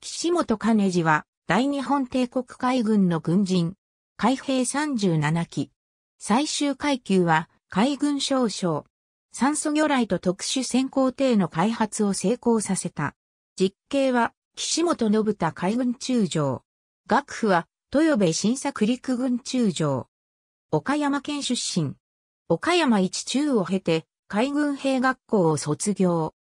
岸本兼次は、大日本帝国海軍の軍人、海兵37期。最終階級は、海軍少将。酸素魚雷と特殊潜航艇の開発を成功させた。実刑は、岸本信太海軍中将。学府は、豊部新作陸軍中将。岡山県出身。岡山一中を経て、海軍兵学校を卒業。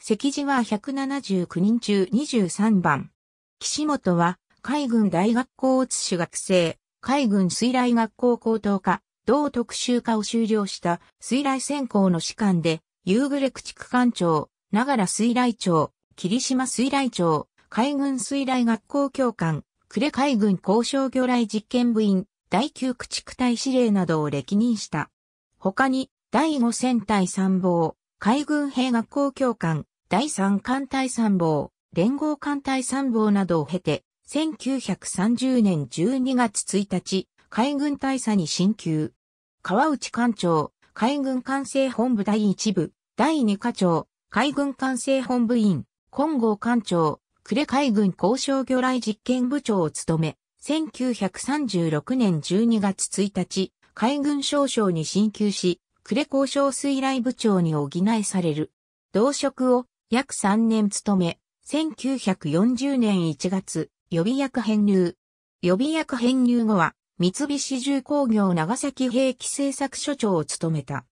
席次は179人中23番。岸本は、海軍大学校津主学生、海軍水雷学校高等科、同特集科を修了した水雷専攻の士官で、夕暮れ駆逐艦長、長良水雷長、霧島水雷長、海軍水雷学校教官、呉海軍交渉魚雷実験部員、第9駆逐隊司令などを歴任した。他に、第5戦隊参謀、海軍兵学校教官、第三艦隊参謀、連合艦隊参謀などを経て、1930年12月1日、海軍大佐に進級。川内艦長、海軍艦制本部第1部、第2課長、海軍艦制本部員、金剛艦長、呉海軍交渉魚雷実験部長を務め、1936年12月1日、海軍少将に進級し、呉交渉水雷部長に補いされる。同職を約3年勤め、1940年1月、予備役編入。予備役編入後は、三菱重工業長崎兵器製作所長を務めた。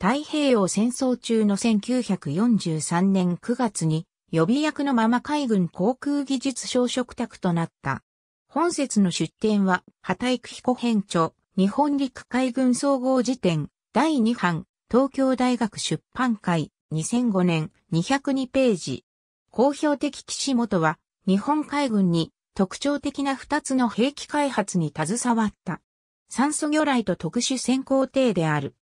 太平洋戦争中の1943年9月に、予備役のまま海軍航空技術小職宅となった。本節の出展は、畑育彦編著、日本陸海軍総合辞典、第2版、東京大学出版会、2005年202ページ。公表的岸本は日本海軍に特徴的な2つの兵器開発に携わった。酸素魚雷と特殊潜航艇である。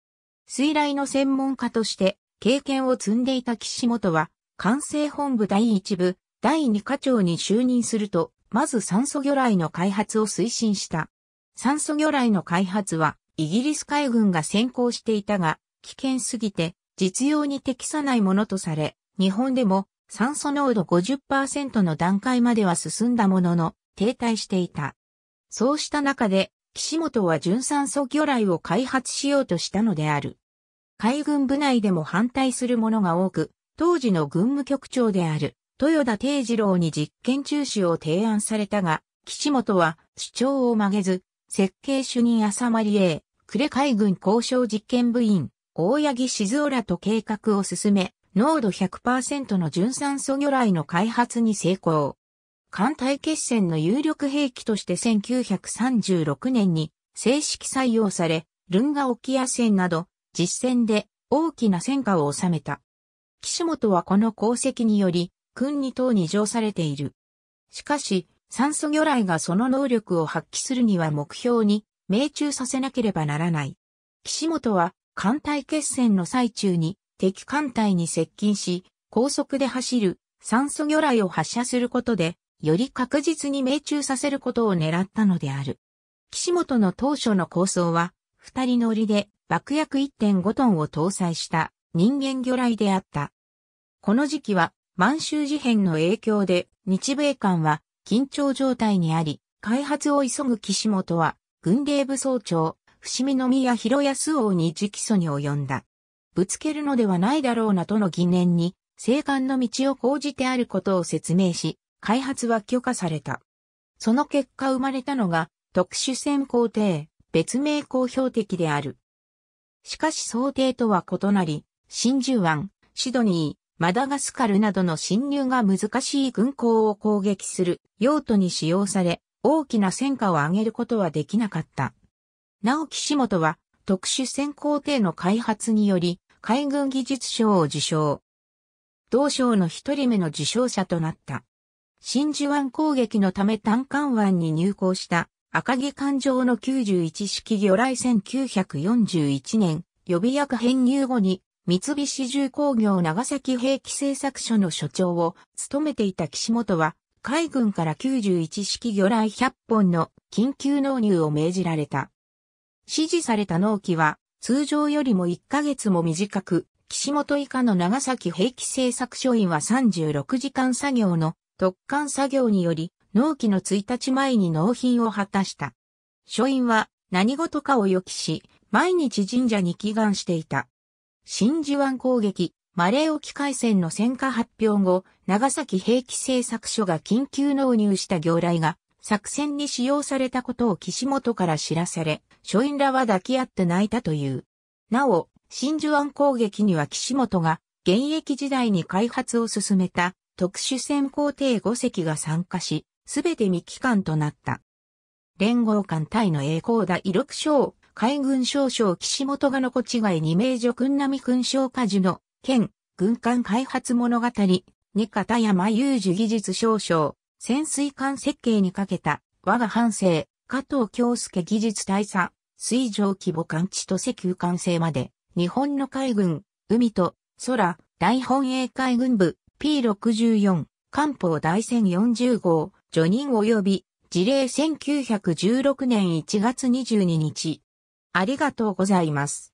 水雷の専門家として経験を積んでいた岸本は、管制本部第1部、第2課長に就任すると、まず酸素魚雷の開発を推進した。酸素魚雷の開発は、イギリス海軍が先行していたが、危険すぎて、実用に適さないものとされ、日本でも酸素濃度50%の段階までは進んだものの、停滞していた。そうした中で、岸本は純酸素魚雷を開発しようとしたのである。海軍部内でも反対する者が多く、当時の軍務局長である豊田定次郎に実験中止を提案されたが、岸本は主張を曲げず、設計主任浅間理恵、呉海軍交渉実験部員、大八木静浦と計画を進め、濃度100%の純酸素魚雷の開発に成功。艦隊決戦の有力兵器として1936年に正式採用され、ルンガ沖野戦など実戦で大きな戦果を収めた。岸本はこの功績により、君に等に上されている。しかし、酸素魚雷がその能力を発揮するには目標に命中させなければならない。岸本は艦隊決戦の最中に敵艦隊に接近し、高速で走る酸素魚雷を発射することで、より確実に命中させることを狙ったのである。岸本の当初の構想は、二人乗りで爆薬1.5トンを搭載した人間魚雷であった。この時期は満州事変の影響で日米間は緊張状態にあり、開発を急ぐ岸本は軍令部総長、伏見宮広安王に直訴に及んだ。ぶつけるのではないだろうなとの疑念に、生還の道を講じてあることを説明し、開発は許可された。その結果生まれたのが、特殊潜航艇、別名公表的である。しかし想定とは異なり、真珠湾、シドニー、マダガスカルなどの侵入が難しい軍港を攻撃する用途に使用され、大きな戦果を上げることはできなかった。直木岸元は特殊潜航艇の開発により海軍技術賞を受賞。同賞の一人目の受賞者となった。真珠湾攻撃のため単管湾に入港した赤城艦上の91式魚雷1941年予備役編入後に三菱重工業長崎兵器製作所の所長を務めていた岸本は海軍から91式魚雷100本の緊急納入を命じられた。指示された納期は、通常よりも1ヶ月も短く、岸本以下の長崎兵器製作所員は36時間作業の特艦作業により、納期の1日前に納品を果たした。所員は何事かを予期し、毎日神社に祈願していた。真珠湾攻撃、マレー沖海戦の戦火発表後、長崎兵器製作所が緊急納入した行雷が作戦に使用されたことを岸本から知らされ、書院らは抱き合って泣いたという。なお、真珠湾攻撃には岸本が現役時代に開発を進めた特殊潜航艇5隻が参加し、すべて未帰還となった。連合艦隊の栄光だ威力賞、海軍少将岸本が残違い二名女君並君章果樹の、県、軍艦開発物語、二片山雄樹技術少将、潜水艦設計にかけた、我が半生、加藤京介技術大佐、水上規模艦地と石油艦製まで、日本の海軍、海と、空、大本営海軍部、P64、艦砲大戦40号、除任及び、事例1916年1月22日。ありがとうございます。